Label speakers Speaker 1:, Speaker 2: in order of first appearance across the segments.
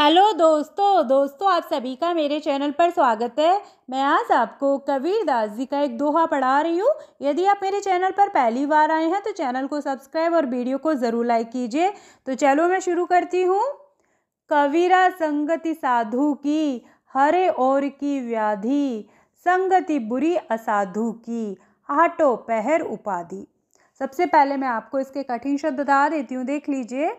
Speaker 1: hello दोस्तों दोस्तों आप सभी का मेरे चैनल पर स्वागत है मैं आज आपको कबीर दास जी का एक दोहा पढ़ा रही हूँ यदि आप मेरे चैनल पर पहली बार आए हैं तो चैनल को सब्सक्राइब और वीडियो को ज़रूर लाइक कीजिए तो चलो मैं शुरू करती हूँ कबीरा संगति साधु की हरे और की व्याधि संगति बुरी असाधु की आटो पहर उपाधि सबसे पहले मैं आपको इसके कठिन शब्द बता देती हूँ देख लीजिए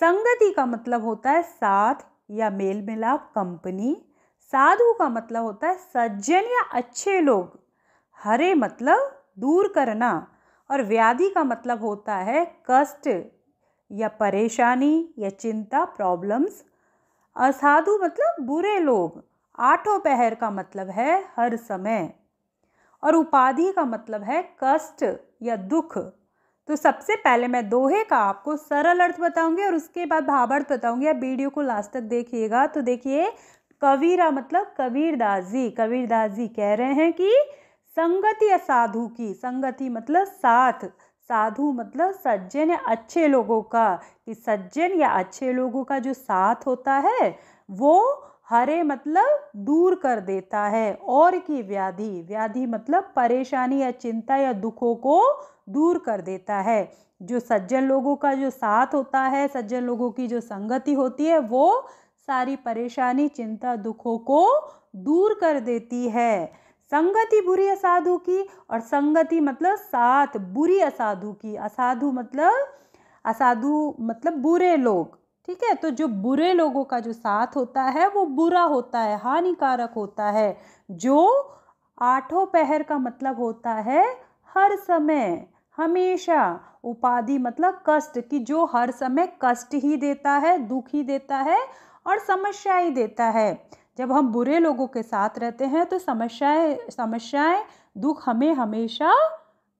Speaker 1: संगति का मतलब होता है साथ या मेल मिलाप कंपनी साधु का मतलब होता है सज्जन या अच्छे लोग हरे मतलब दूर करना और व्याधि का मतलब होता है कष्ट या परेशानी या चिंता प्रॉब्लम्स असाधु मतलब बुरे लोग आठों पहर का मतलब है हर समय और उपाधि का मतलब है कष्ट या दुख तो सबसे पहले मैं दोहे का आपको सरल अर्थ बताऊंगी और उसके बाद भावार्थ बताऊंगी आप वीडियो को लास्ट तक देखिएगा तो देखिए कबीरा मतलब कबीरदास जी कबीरदास जी कह रहे हैं कि संगति या साधु की संगति मतलब साथ साधु मतलब सज्जन या अच्छे लोगों का कि सज्जन या अच्छे लोगों का जो साथ होता है वो हरे मतलब दूर कर देता है और की व्याधि व्याधि मतलब परेशानी या चिंता या दुखों को दूर कर देता है जो सज्जन लोगों का जो साथ होता है सज्जन लोगों की जो संगति होती है वो सारी परेशानी चिंता दुखों को दूर कर देती है संगति बुरी असाधु की और संगति मतलब साथ बुरी असाधु की असाधु मतलब असाधु मतलब बुरे लोग ठीक है तो जो बुरे लोगों का जो साथ होता है वो बुरा होता है हानिकारक होता है जो आठों पहर का मतलब होता है हर समय हमेशा उपाधि मतलब कष्ट कि जो हर समय कष्ट ही देता है दुख ही देता है और समस्या ही देता है जब हम बुरे लोगों के साथ रहते हैं तो समस्याएं समस्याएं दुख हमें हमेशा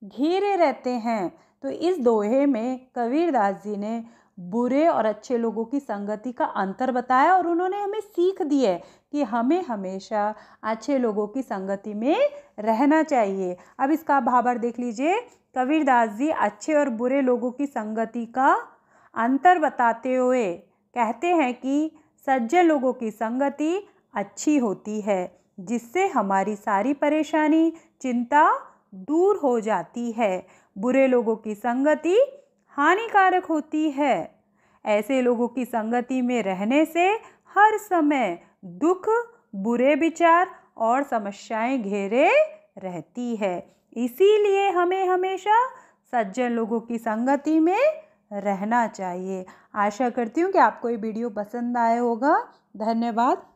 Speaker 1: घेरे रहते हैं तो इस दोहे में कबीरदास जी ने बुरे और अच्छे लोगों की संगति का अंतर बताया और उन्होंने हमें सीख दी है कि हमें हमेशा अच्छे लोगों की संगति में रहना चाहिए अब इसका भावर देख लीजिए कबीरदास जी अच्छे और बुरे लोगों की संगति का अंतर बताते हुए कहते हैं कि सज्जन लोगों की संगति अच्छी होती है जिससे हमारी सारी परेशानी चिंता दूर हो जाती है बुरे लोगों की संगति हानिकारक होती है ऐसे लोगों की संगति में रहने से हर समय दुख बुरे विचार और समस्याएं घेरे रहती है इसीलिए हमें हमेशा सज्जन लोगों की संगति में रहना चाहिए आशा करती हूँ कि आपको ये वीडियो पसंद आया होगा धन्यवाद